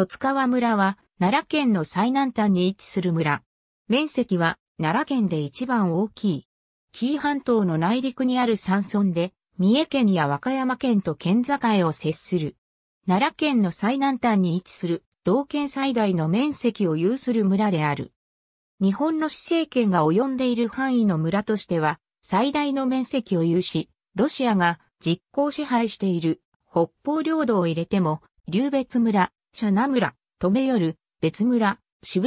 十津川村は、奈良県の最南端に位置する村。面積は、奈良県で一番大きい。紀伊半島の内陸にある山村で、三重県や和歌山県と県境を接する。奈良県の最南端に位置する、道県最大の面積を有する村である。日本の市政権が及んでいる範囲の村としては、最大の面積を有し、ロシアが実効支配している北方領土を入れても、流別村、社名村、留る、別村、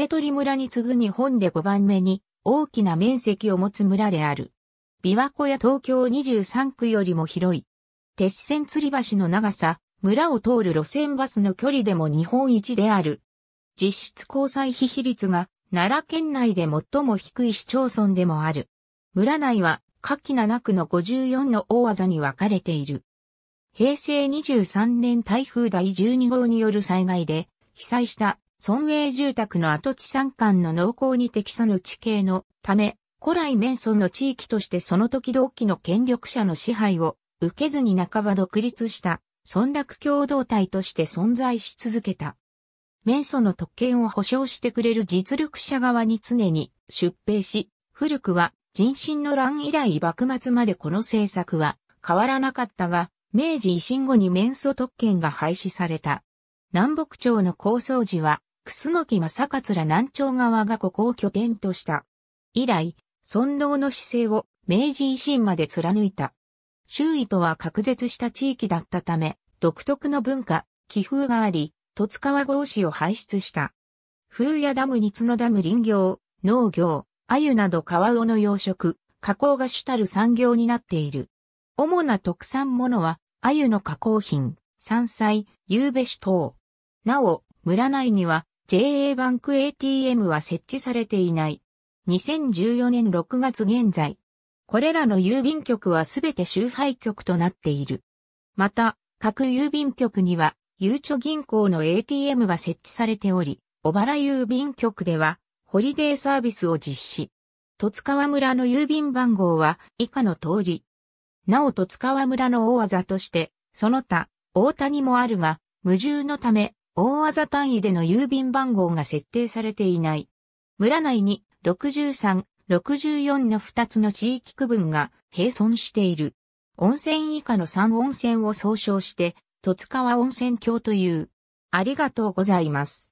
とり村に次ぐ日本で5番目に大きな面積を持つ村である。琵琶湖や東京23区よりも広い。鉄線吊り橋の長さ、村を通る路線バスの距離でも日本一である。実質交際費比率が奈良県内で最も低い市町村でもある。村内は下記7区の54の大技に分かれている。平成23年台風第12号による災害で被災した村営住宅の跡地山間の農耕に適さぬ地形のため、古来面村の地域としてその時同期の権力者の支配を受けずに半ば独立した村落共同体として存在し続けた。面祖の特権を保障してくれる実力者側に常に出兵し、古くは人心の乱以来幕末までこの政策は変わらなかったが、明治維新後に免祖特権が廃止された。南北朝の構想時は、楠木正ら南朝側がここを拠点とした。以来、尊道の姿勢を明治維新まで貫いた。周囲とは隔絶した地域だったため、独特の文化、気風があり、十津川郷市を輩出した。風やダムに角ダム林業、農業、鮎など川魚の養殖、加工が主たる産業になっている。主な特産物は、鮎の加工品、山菜、夕べし等。なお、村内には JA バンク ATM は設置されていない。2014年6月現在。これらの郵便局はすべて集配局となっている。また、各郵便局には、ゆうちょ銀行の ATM が設置されており、小原郵便局では、ホリデーサービスを実施。戸塚川村の郵便番号は以下の通り。なおと津川村の大技として、その他、大谷もあるが、無重のため、大技単位での郵便番号が設定されていない。村内に63、64の2つの地域区分が並存している。温泉以下の3温泉を総称して、戸塚は温泉郷という。ありがとうございます。